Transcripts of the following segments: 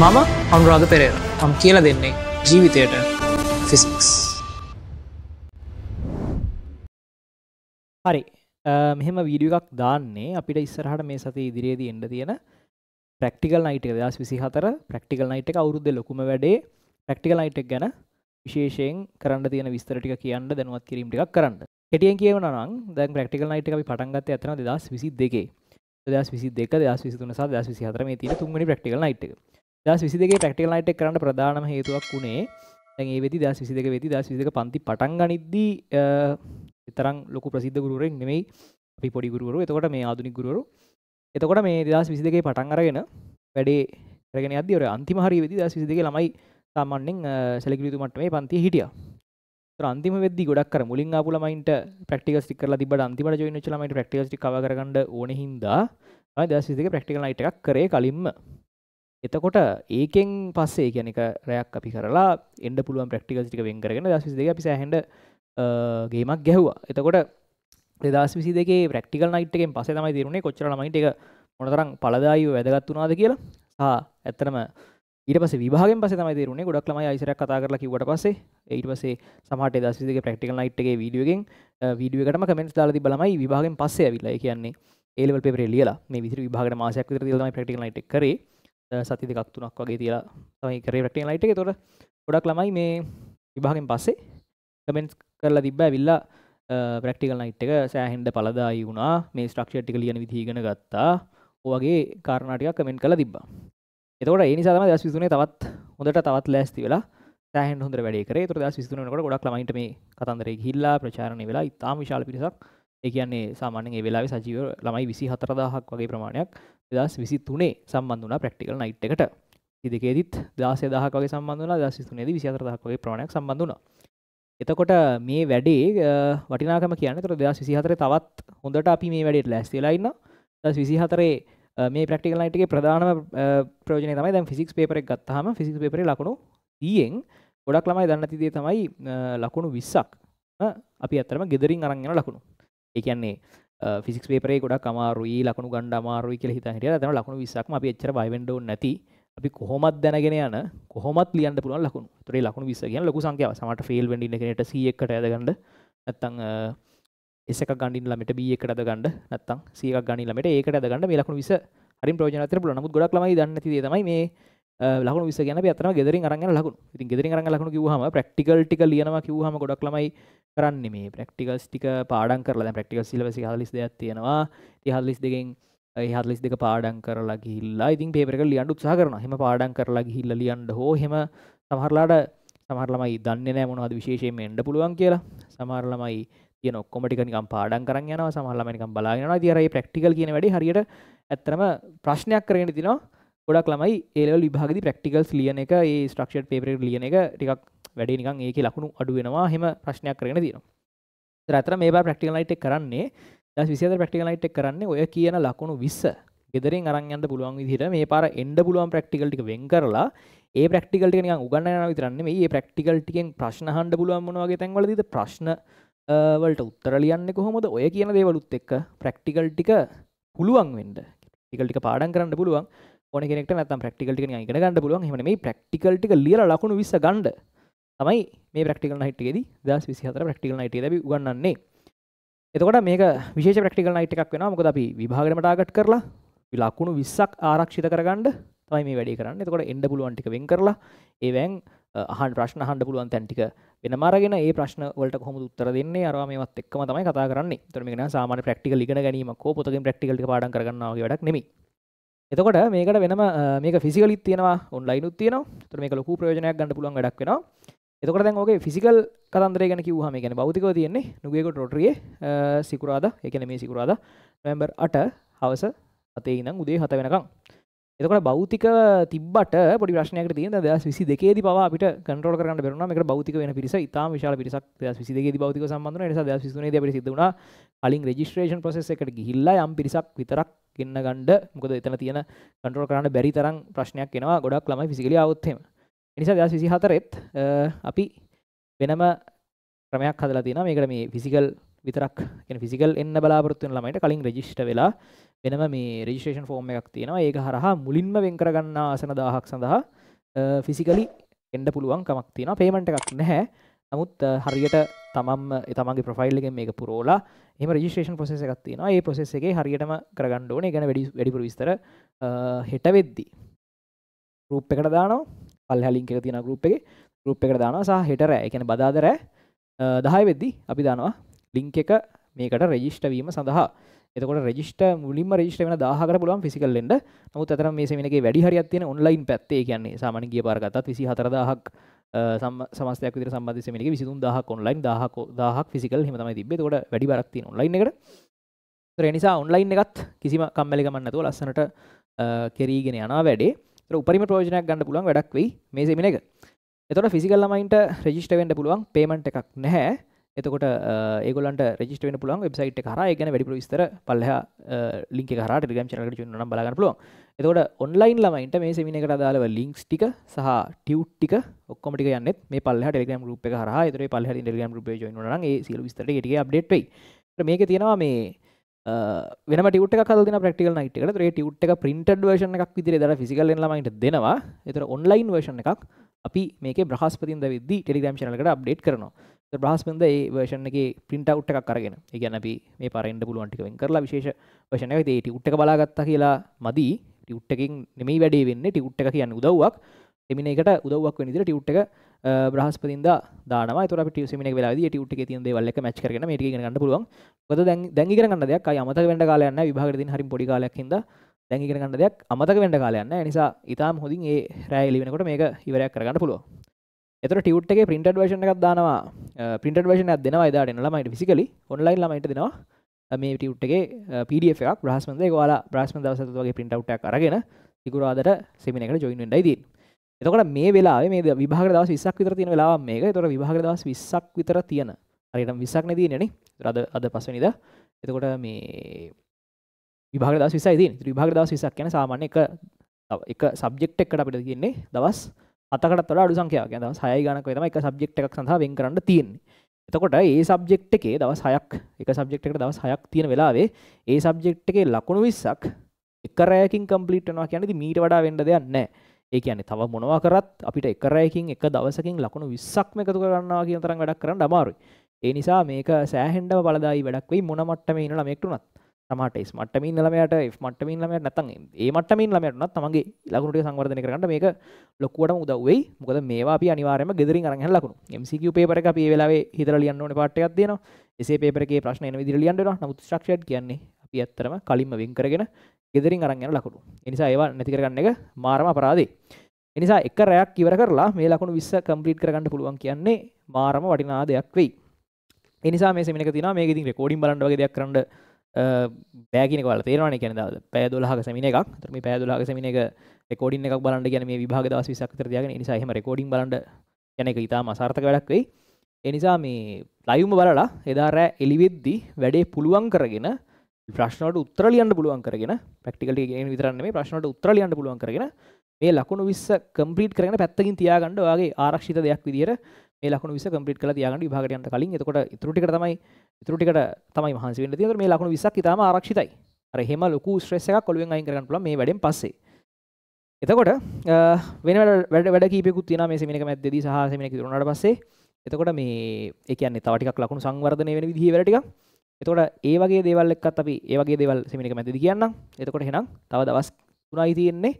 මම අනුරාධ පෙරේර මම කියල දෙන්නේ ජීවිතයට ෆිසික්ස් හරි මෙහෙම වීඩිය එකක් දාන්නේ අපිට ඉස්සරහට මේ සති ඉදිරියේදී එන්ඩ තියෙන ප්‍රක්ටිකල් නයිට එක දස් විසි හතර ප්‍රක්ටිකල් නයිට එක අවුරුද්ධ ලොකුම වැඩේ ප්‍රක්ටිකල් නයිටක් ගැන විශේෂයෙන් කරන්න තියෙන විස්තරටික කියන්න දැනුවත් කිරීම ටිකක් කරන්න හෙටියෙන් කියවන නම් දැන් ප්‍රක්ටිකල් නයිට අපි පටන්ගත්ත ඇතන දෙදස් විසි දෙකේ දස් විසි දෙක දස් විසිතුන සහ දස් විසි හතර මේ තියෙන තුන්වැනි ප්‍රක්ටිකල් නයිට් එක දස් විසිදගේ ප්‍රක්ටිකල් නයිට් කරන්න ප්‍රධානම හේතුවක් වුණේ දැන් ඒ වෙදි දස් විසිදක වෙති දස් විසික පන්ති පටන් ගනිද්දී එතරම් ලොකු ප්‍රසිද්ධ ගුරුවරෙන් නෙමෙයි අපි පොඩි ගුරුවරු එතකොට මේ ආදුනික ගුරුවරු එතකොට මේ දස් විසිදකේ පටන් අරගෙන වැඩේ කරගෙන අද ඔර අන්තිමහරි වෙදි දස් විසිදක ළමයි සාමාන්‍යෙන් සැලකිලිතු මට්ටමේ පන්තිය හිටියා අන්තිම වෙදදි ගොඩක් මුලින් පුලමයින්ට ප්‍රක්ටිකස් ටික් කරලා තිබට අන්තිමට ජොයින් වෙච්ච ළමයින්ට ප්‍රක්ටිකස් ටික කව කරගන්න ඕනෙ හින්දා ආයි දස් විසිදක ප්‍රක්ටිකල් නයිට් එකක් කරේ කලින්ම එතකොට ඒකෙන් පස්සේ ගැනක රැයක් අපි කරලා එන්ඩ පුළුවන් ප්‍රක්ටිකල් ටික වෙන් කරගෙන දස් විසි දෙක අපි සැහන්ඩ ගේමක් ගැහ්වා එතකොට දෙදස් විසි දෙක ප්‍රක්ටිකල් නයිට්කෙන් පසේ තමයි තිරුණේ කොච්චර මයිට එක මොනතරම් පලදාය වැදගත් වුණාද කියලා හා ඇත්තනම ඊට පස විභාගෙන් පස තමයි තේරුණේ ගොඩක් ළමයි අයිසරක් කතා කරලා කිව්වට පස්සේ ඊට පස්සේ සමහරට දස් විසි දෙක ප්‍රක්ටිකල් නයිට් එකේ වීඩියෝ එකෙන් වීඩියෝ එකටම කමෙන්ට්ස් දාලා තිබ්බා ළමයි විභාගෙන් පස්සේ ඇවිල්ලා ඒ කියන්නේ ඒලෙවල් පේපරේ ලියලා මේ විතර විභාගට මාසයක් විතර තියලා තමයි ප්‍රක්ටිකල් නයිට් එක කරේ සති දෙකක් තුනක් වගේ තියලා තමයි කරේ රැක්ටින් ලයිට් එක. ඒතකොට ගොඩක් ළමයි මේ විභාගෙන් පස්සේ කමෙන්ට්ස් කරලා තිබ්බා ඇවිල්ලා ප්‍රැක්ටිකල් නයිට් එක සෑහෙන්ඩ පළදායි වුණා මේ ස්ට්‍රක්චර් ටික ලියන විදිහ ඉගෙන ගත්තා. ඔයගේ කාරණා ටිකක් කමෙන්ට් කරලා තිබ්බා. ඒතකොට ඒ නිසා තමයි 2023 තවත් හොඳට තවත් ලෑස්ති වෙලා සෑහෙන් හොඳට වැඩේ කරේ. ඒතකොට 2023 වෙනකොට ගොඩක් ළමයින්ට මේ කතන්දරේ ගිහිල්ලා ප්‍රචාරණය වෙලා ඉතාම විශාල පිරිසක් ඒ කියන්නේ සාමාන්‍යයෙන් ඒ වෙලාවේ සජීව ළමයි 24000ක් වගේ ප්‍රමාණයක් දස් විසි තුනේ සම්බන්ධ වනා ප්‍රක්ටිකල් නයිට් එකට ඉදිකෙදිත් දස දහකගේ සම්බඳ දස් තුනේද විසිතරදහකගේ ප්‍රණයක් සම්බඳ වුණා එතකොට මේ වැඩේ වටිනාකම කියන තර දෙදස් විසිහතර තවත් හොඳට අපි මේ වැඩට ලැස්තිලයින්න දස් විසිහතරේ මේ ප්‍රක්ටිකල් නයිටගේ ප්‍රධානම ප්‍රෝජන තමයි දැන් ෆිසික්ස් පේපරක් ගත්තහම ෆිසික්ස් පේපර ලකුණු තියෙන් ගොඩක් ළමයි දන්න තිදේ තමයි ලකුණු විස්සක් අපි අතරම ගෙදරින් අරංගෙන ලකුණු එකන්නේ ෆිසික් පේපරේ ගොඩක් අමාරුයි ලකුණු ගණ්ඩ අමාරුයි කියලා හිතන් හිටියා. දැන් ලකුණු 20ක්ම අපි එච්චර බය වෙන්න ඕනේ නැති. අපි කොහොමත් දැනගෙන යන කොහොමත් ලියන්න පුළුවන් ලකුණු. ඒතරේ ලකුණු 20 කියන්නේ ලොකු සංඛ්‍යාවක්. සමහරට ෆේල් වෙන්න ඉන්න කෙනෙක්ට C එකකට යදගන්න නැත්තම් S එකක් ගන්න ඉන්න ළමයට B එකට යදගන්න නැත්තම් C එකක් ගන්න ඉන්න ළමයට A එකට යදගන්න මේ ලකුණු 20 හරිම ප්‍රයෝජනවත් වෙන්න පුළුවන්. නමුත් ගොඩක් ළමයි දන්නේ නැති දේ තමයි මේ ලකුණු 20 කියන්නේ අපි අතනම gederin අරන් යන ලකුණු. ඉතින් gederin අරන් යන ලකුණු කිව්වහම ප්‍රැක්ටිකල් ටික ලියනවා කිව්වහම ගොඩක් ළමයි කරන්න මේ ප්‍රක්ටිකල්ස් ටික පාඩන් කරලා ප්‍රක්ටිකල් සිලබසි හලිස් දෙයක් තියෙනවා තිහල්ලිස් දෙකෙන් හලිස් දෙක පාඩන් කරලා ගිල්ලා ඉතින් පේපරක ලියන්ඩු උත්සා කරන හෙම පාඩන් කරලා ගිහිල්ල ලියන්ඩ හෝ හෙම සමහරලාට සමහරලමයි දන්න නෑ මොනවද විශේෂයෙන් එන්ඩ පුළුවන් කියලා සමහරලමයි තිය ඔක්කොමටිකනිකම් පාඩන් කරන්න යනවා සමහරලමනිකම් බලාගෙන තිරයි ප්‍රක්ටිකල් කියන වැඩි හරියට ඇත්තරම ප්‍රශ්නයක් කරගෙන තිනවා ගොඩක් ළමයි ඒලල් විභාගදි ප්‍රක්ටිකල්ස් ලියන එක ඒ ස්ට්‍රක්ෂට් පේපර ලියන එක ටිකක් වැඩේ නිකන් ඒකේ ලකුණු අඩු වෙනවා එහෙම ප්‍රශ්නයක් කරගෙන තියෙනවා. ඒතර අතර මේ බා ප්‍රැක්ටිකල් ලයිට් එක කරන්නේ 2024 ප්‍රැක්ටිකල් ලයිට් එක කරන්නේ ඔය කියන ලකුණු 20 ගෙදරින් අරන් යන්න පුළුවන් විදිහට මේ පාර එන්න පුළුවන් ප්‍රැක්ටිකල් ටික වෙන් කරලා ඒ ප්‍රැක්ටිකල් ටික නිකන් උගන්වන්න යනවා විතරක් නෙමෙයි මේ ප්‍රැක්ටිකල් ටිකෙන් ප්‍රශ්න අහන්න පුළුවන් මොන වගේ තැන්වලදීද ප්‍රශ්න වලට උත්තර ලියන්නේ කොහොමද ඔය කියන දේවලුත් එක්ක ප්‍රැක්ටිකල් ටික පුළුවන් වෙන්න ප්‍රැක්ටිකල් ටික පාඩම් කරන්න පුළුවන් ඕන කෙනෙක්ට නැත්නම් ප්‍රැක්ටිකල් ටික නිකන් ඉගෙන ගන්න පුළුවන් එහෙම නෙමෙයි ප්‍රැක්ටිකල් ටික ලියලා ලකුණු 20 ගන්න තමයි මේ ප්‍රක්ටිකල් නයිට්කෙද දස් විසිහතර ප්‍රක්ටිකල් නයිට ැබි ගන්නන්නේ එතකොට මේක විශේෂ ප්‍රක්ටිකල් නයිට් එකක් වෙන මොකද අපි විභාගට ටාගට් කරලා විලක්කුණු විස්සක් ආරක්ෂිත කරගන්නඩ තමයි මේ වැඩි කරන්න එතකොට එන්ඩ පුළුවන්ටික වෙන් කරලා ඒවැන් අහන් ප්‍රශ්න හන්ඩ පුළුවන් තැන්ටික වෙන මාරගෙන ඒ ප්‍රශ්න වලට කොහොම උත්තර දෙන්නේ අරවා මේවත් එක්කම තමයි කතා කරන්නේ එතකොට මේක නෑ සාමාන්‍ය ප්‍රැක්ටිකල් ඉගෙන ගැනීමක් හෝ පොතකින් ප්‍රැක්ටිකල් ටික පාඩම් කරගන්නවා වගේ වැඩක් නෙමෙයි එතකොට මේකට වෙනම මේක ෆිසිකලිත් තියෙනවා ඔන්ලයිනුත් තියෙනවා එතකොට මේක ලොකු ප්‍රයෝජනයක් ගන්න පුළුවන් වැඩක් වෙනවා එතකොට දැන් ඕකේ ෆිසිකල් කතන්දරය ගැන කිව්වහම ඒ කියන්නේ භෞතිකව තියෙන්නේ නුගේගොඩ රොටරියේ සිකුරාදා ඒ කියන්නේ මේ සිකුරාදා නොවැම්බර් 8 හවස 7 ඉඳන් උදේ 7 වෙනකම්. එතකොට භෞතික තිබ්බට පොඩි ප්‍රශ්නයකට තියෙන දැන් 2022 දී පවා අපිට කන්ට්‍රෝල් කරගන්න බැරි වුණා. මේකට භෞතික වෙන පිරිස ඉතාම විශාල පිරිසක් 2022 දී භෞතිකව සම්බන්ධ වුණා. ඒ නිසා 2023 දී අපිට සිද්ධ වුණා කලින් රෙජිස්ට්‍රේෂන් ප්‍රොසෙස් එකට ගිහිල්ලා යම් පිරිසක් විතරක් ගෙන්න ගන්න. මොකද එතන තියෙන කන්ට්‍රෝල් කරන්න බැරි තරම් ප්‍රශ්නයක් එනවා. ගොඩක් ළමයි ෆිසිකලි ආවොත් එහෙම. නිසා දෙදස් විසි හතරෙත් අපි වෙනම ක්‍රමයක් හදලා තියෙනවා මේකට මේ ෆිසිකල් විතරක් කියන්නේ ෆිසිකල් එන්න බලාපොරොත්තු වෙන ළමයිට කලින් රෙජිස්ටර් වෙලා වෙනම මේ රෙජිස්ට්‍රේෂන් ෆෝම් එකක් තියෙනවා ඒක හරහා මුලින්ම වෙන් කරගන්න ආසන 1000ක් සඳහා ෆිසිකලි එන්න පුළුවන් කමක් තියෙනවා පේමන්ට් එකක් නැහැ නමුත් හරියට තමන්ම තමන්ගේ ප්‍රොෆයිල් එකෙන් මේක පුරෝලා එහෙම රෙජිස්ට්‍රේෂන් ප්‍රොසෙස් එකක් තියෙනවා ඒ ප්‍රොසෙස් එකේ හරියටම කරගන්න ඕනේ ගැන වැඩි වැඩිපුර විස්තර හෙට වෙද්දී රූප් එකට දානවා පල්හ ලින්ක් එක තියෙන ගරුප් එක ගරුප් එකට දානවා සහ හෙට රෑ ඒ කියන්නේ බදාද රෑ 10 වෙද්දි අපි දානවා ලින්ක් එක මේකට රෙජිස්ටර් වීම සඳහා එතකොට රෙජිස්ට මුලින්ම රෙජිස්ටර් වෙන 1000කට පුළුවන් ෆිසිකල් ලෙන්ඩ නමුත් අතන මේ සෙමිනකේ වැඩි හරියක් තියෙන ඔන්ලයින් පැත්තේ කියන්නේ සාමාන්‍ය ගිය පාර ගත්තත් 24000ක් සමස්තයක් විදිහට සම්බන්ධ සෙමිනකේ 23000ක් ඔන්ලයින් 1000ක් 1000ක් ෆිසිකල් එහෙම තමයි තිබ්බේ එතකොට වැඩි බරක් තියෙන ඔන්ලයින් එකට ඒ නිසා ඔන්ලයින් එකත් කිසිම කම්මැලි ගමන් නැතුව ලස්සනට කෙරීගෙන යනවා වැඩේ උපරිම ප්‍රයෝජනයක් ගන්න පුළුවන් වැඩක් වෙයි මේ සෙමින එක. එතකොට ෆිසිකල් ළමයින්ට රෙජිස්ටර් වෙන්න පුළුවන් පේමන්ට් එකක් නැහැ. එතකොට ඒගොල්ලන්ට රෙජිස්ටර් වෙන්න පුළුවන් වෙබ්සයිට් එක හරහා ඒ ගැන වැඩිපුර විස්තර පල්ලෙහා ලින්ක් එක හරහා Telegram channel එකට join වෙනවා නම් බලා ගන්න පුළුවන්. එතකොට ඔන්ලයින් ළමයින්ට මේ සෙමින එකට අදාළව ලින්ක්ස් ටික සහ ටියුට් ටික ඔක්කොම ටික යන්නේත් මේ පල්ලෙහා Telegram group එක හරහා. ඒතරේ පල්ලෙහා Telegram group එකේ join වුණා නම් ඒ සියලු විස්තර ටික ටිකේ update වෙයි. මේකේ තියෙනවා මේ වෙන ට කල ප්‍රක්ටිකල් නයිට රේ ට් එක පින්ටඩ වේෂන එකක් විදිර දර ෆිසිකල් ලමට දෙනවා එතර ඔන්ලයින් වේෂන එකක් අපි මේක බ්‍රහස්පතින්ද විදදි ටෙලිගම් ශනලකට අප්ඩේට් කරනවා බ්‍රහස්පන්ද ඒ වේෂන එක පින්ට අවට් එකක් කරගෙන ගැන අපි මේ පරෙන්ඩ පුළුවන්ටිකවෙන් කරලා විශේෂ වශන ටි උට්ට බලාගත්තා කියලා මදී ටිඋට්ටකින් නෙමයි වැඩේ වෙන්න ටිඋට්ට එක කියන්න උදව්වක් එමිනකට උදවක් වෙනිදිර ටිඋට්ට එක බ්‍රහස්පතින්ද දානවා තොර ටියසිමන වෙලා ටියුට් එක තියෙන දේවල් එක මැච් කරගෙන මේක ඉගෙන ගන්න පුළුවන් මොකද දැන් දැන් ඉගෙන ගන්න දෙයක් අය අමතක වෙන්න කාලයක් නැහැ විභාගෙට දින හරිය පොඩි කාලයක් හින්දා දැන් ඉගෙන ගන්න දෙයක් අමතක වෙන්න කාලයක් නැහැ නිසා ඊටාම් හොඳින් ඒ රෑ එළි වෙනකොට මේක ඉවරයක් කරගන්න පුළුවන් එතර ටියුට් එකේ printed version එකක් දානවා printed version එකක් දෙනවා එදාට එන ළමයිට physically online ළමයිට දෙනවා මේ ටියුට් එකේ PDF එකක් බ්‍රහස්පතින්ද ඒක ඔයාලා බ්‍රහස්පතින් දවසට වගේ print out එකක් අරගෙන ඉකුරාදට සෙමිනර් එකට join වෙන්නයි තියෙන්නේ එතකොට මේ වෙලාවේ මේ විභාග දවස් 20ක් විතර තියෙන වෙලාවක් මේක. එතකොට විභාග දවස් 20ක් විතර තියෙන. හරියට 20ක් නේ තියෙන්නේ නේ. අද අද පස්වෙනිදා. එතකොට මේ විභාග දවස් 20යි තියෙන්නේ. ඉතින් විභාග දවස් 20ක් කියන්නේ සාමාන්‍ය එක එක සබ්ජෙක්ට් එකකට අපිට තියෙන්නේ දවස් 7කටත් වඩා අඩු සංඛ්‍යාවක්. يعني දවස් 6යි ගණනක් වේ තමයි එක සබ්ජෙක්ට් එකක් සඳහා වෙන් කරන්න තියෙන්නේ. එතකොට ඒ සබ්ජෙක්ට් එකේ දවස් 6ක් එක සබ්ජෙක්ට් එකට දවස් 6ක් තියෙන වෙලාවේ ඒ සබ්ජෙක්ට් එකේ ලකුණු 20ක් එක රැයකින් කම්ප්ලීට් වෙනවා කියන්නේ ඉතින් මීට වඩා වෙන්න දෙයක් නැහැ. ඒ කියන්නේ තව මොනවා කරත් අපිට එක රැයකින් එක දවසකින් ලකුණු 20ක්ම එකතු කරගන්නවා කියන තරම් වැඩක් කරන්න අමාරුයි. ඒ නිසා මේක සෑහෙන්නම බලදායි වැඩක් වෙයි මොන මට්ටමේ ඉන්න ළමෙක්ට උනත්. සමහරට S මට්ටමින් ඉන්න ළමයාට F මට්ටමින් ඉන්න ළමයාට නැත්නම් A මට්ටමින් ඉන්න ළමයාට උනත් තමන්ගේ ලකුණු ටික සංවර්ධනය කරගන්න මේක ලොකුවටම උදව් වෙයි. මොකද මේවා අපි අනිවාර්යයෙන්ම ගෙදරින් අරන් යන ලකුණු. MCQ paper එක අපි මේ වෙලාවේ හිතලා ලියන්න ඕනේ පාඩ් එකක් දෙනවා. එසේ paper එකේ ප්‍රශ්න එන විදිහට ලියන්න වෙනවා. නමුත් structured කියන්නේ අපි ඇත්තරම කලින්ම වෙන් කරගෙන ගෙදරින් අරන් යන ලකුණු. ඒ නිසා ඒවා නැති කරගන්න එක මාරම අපරාධේ. ඒ නිසා එක රැයක් ඉවර කරලා මේ ලකුණු 20 කම්ප්ලීට් කරගන්න පුළුවන් කියන්නේ මාරම වටිනා දෙයක් වෙයි. ඒ නිසා මේ සෙමිනක තියෙනවා මේක ඉතින් රෙකෝඩින් බලන්න වගේ දෙයක් කරන්න බෑ කියන එක ඔයාලා තේරෙනවනේ කියන්නේ දවස් පැය 12ක සෙමින එකක්. ඒතර මේ පැය 12ක සෙමින එක රෙකෝඩින් එකක් බලන්න කියන්නේ මේ විභාග දවස් 20ක් විතර තියාගෙන ඒ නිසා එහෙම රෙකෝඩින් බලන්න කියන එක ඉතාම අසාර්ථක වැඩක් වෙයි. එනිසා මේ ලයිවම බලලා එදා රෑ එළිවෙද්දි වැඩේ පුළුවන් කරගෙන ප්‍රශ්නට උත්තරලියන්න පුළුවන් කරගෙන පැක්ටිකලි ගේ විතරන්න මේ ප්‍රශ්නට උත්තරලියන්න පුළුවන් කරගෙන මේ ලකුණු විස්ස කම්ප්‍රීට් කරන පැත්තකින් තියාගන්න වගේ ආරක්ෂිත දෙයක් විදිර මේ ලකුණු විස කම්පිට කල තියාගන්න විභාගටයන්ට කලින් එතකොට ඉතුරටික තමයි ඉතුරටිකට තමයි මහන්සි වෙන්න තියෙන මේ ලකුණු විසක් ඉතාම ආරක්ෂිතයි අර එහෙම ලොකු ස්ට්‍රෙස් එකක් ඔළුවෙන් අයින් කරගන්න පුළුවන් මේ වැඩෙන් පස්සේ එතකොට වෙන වැඩ වැඩ කීපෙකුත් තියෙනවා මේ සෙමිනක මැද්දේදී සහ සෙමිනක ඉතුරුනාට පස්සේ එතකොට මේ ඒ කියන්නේ තව ටිකක් ලකුණු සංවර්ධනය වෙන විදිහ වැඩ ටිකක් එතකොට ඒ වගේ දේවල් එක්කත් අපි ඒ වගේ දේවල් සෙමිනක මැදදී කියන්නම්. එතකොට එහෙනම් තව දවස් 3යි තියෙන්නේ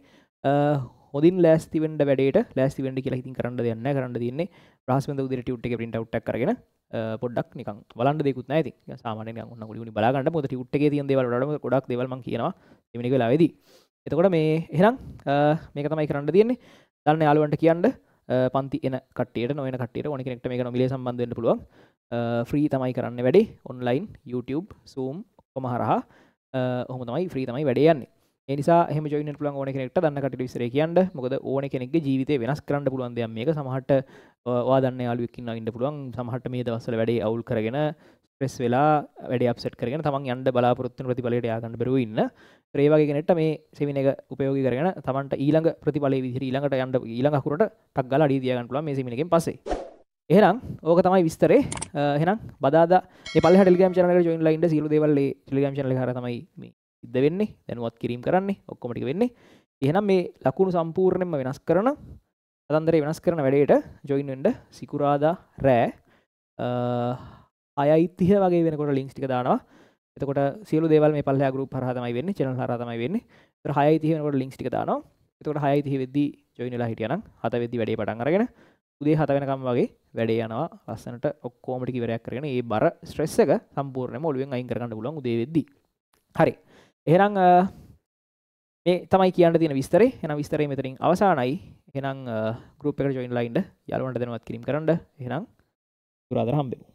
හොඳින් ලෑස්ති වෙන්න වැඩේට ලෑස්ති වෙන්න කියලා ඉතින් කරන්න දෙයක් නැහැ කරන්න තියෙන්නේ බ්‍රහස්පතින්දා උදේට ටියුට් එකේ print out එකක් අරගෙන පොඩ්ඩක් නිකන් බලන්න දෙකුත් නෑ ඉතින් සාමාන්‍යයෙන් නිකන් ඔන්න ගුලි ගුලි බලා ගන්න මොකද ටියුට් එකේ තියෙන දේවල් වලට ගොඩක් දේවල් මම කියනවා දෙවෙනි වෙලාවේදී එතකොට මේ එහෙනම් මේක තමයි කරන්න තියෙන්නේ දන්න යාළුවන්ට කියන්න පන්ති එන කට්ටියට නොයන කට්ටියට ඕන කෙනෙක්ට මේක නොමිලේ සම්බන්ධ වෙන්න පුළුවන් ෆ්‍රී තමයි කරන්න වැඩේ ඔන්ලයින් YouTube සූම් කොම හරහා හොම තමයි ්‍රී තමයි වැඩයන්නේ එනිසා හම ජොයින පුළන් ඕන කෙනෙක්ට දන්න කට විසර කියන්න මොකද ඕන කෙනෙක් ජීවිතය වෙනස් කරන්න පුළුවන් දෙයක් මේක සමහට වාදන්න අලුවක්කින්න ඉන්න පුළුවන් සමහට මේ දවසල වැඩේ අවුල් කරගෙන ප්‍රෙස් වෙලා වැඩ අපසට කරගෙන තමන් යන්න බලාපොරොත්තු ප්‍රතිඵලයට යාගන්න බැරුව ඉන්න ප්‍රේවාගේ කෙනෙට මේ සෙමින එක උපයෝග කරගෙන තමන්ට ඊළඟ ප්‍රතිඵලය විදිර ඊළඟට යන්න ඊළඟකුරට ටක්ගල අඩීදියගන්නටුල මේ සිමිනකින් පසේ එහෙනම් ඕක තමයි විස්තරේ එහෙනම් බදාදා මේ පල්ලෙහා ටෙලිග්‍රෑම් channel එකට join වෙලා ඉන්න සියලු දේවල් මේ ටෙලිග්‍රෑම් channel එක හරහා තමයි මේ ඉද්ද වෙන්නේ දැනුවත් කිරීම කරන්නේ ඔක්කොම ටික වෙන්නේ එහෙනම් මේ ලකුණු සම්පූර්ණයෙන්ම වෙනස් කරන අතන්දරේ වෙනස් කරන වැඩේට join වෙන්න සිකුරාදා රෑ අයයි 30 වගේ වෙනකොට links ටික දානවා එතකොට සියලු දේවල් මේ පල්ලෙහා group හරහා තමයි වෙන්නේ channel හරහා තමයි වෙන්නේ ඒතර 6:30 වෙනකොට links ටික දානවා එතකොට 6:30 වෙද්දී join වෙලා හිටියනම් 7 වෙද්දී වැඩේ පටන් අරගෙන උදේ හතවෙනකම් වගේ වැඩේ යනවා ලස්සනට ඔක්කෝමටි කිවරයක් කරගෙන ඒ බර ස්ට්‍රෙස් එක සම්පූර්ණයම ඔලුවෙන් අයින් කරගන්න පුළුවන් උදේ වෙද්දී හරි එහෙනම් මේ තමයි කියන්න තියෙන විස්තරේ එහෙනම් විස්තරේ මෙතනින් අවසానයි එහෙනම් ගෲප් එකට ජොයින් ලයින්ඩ යාළුවන්ට දැනුවත් කිරීම කරන්න එහෙනම් දුරාදර හම්බෙමු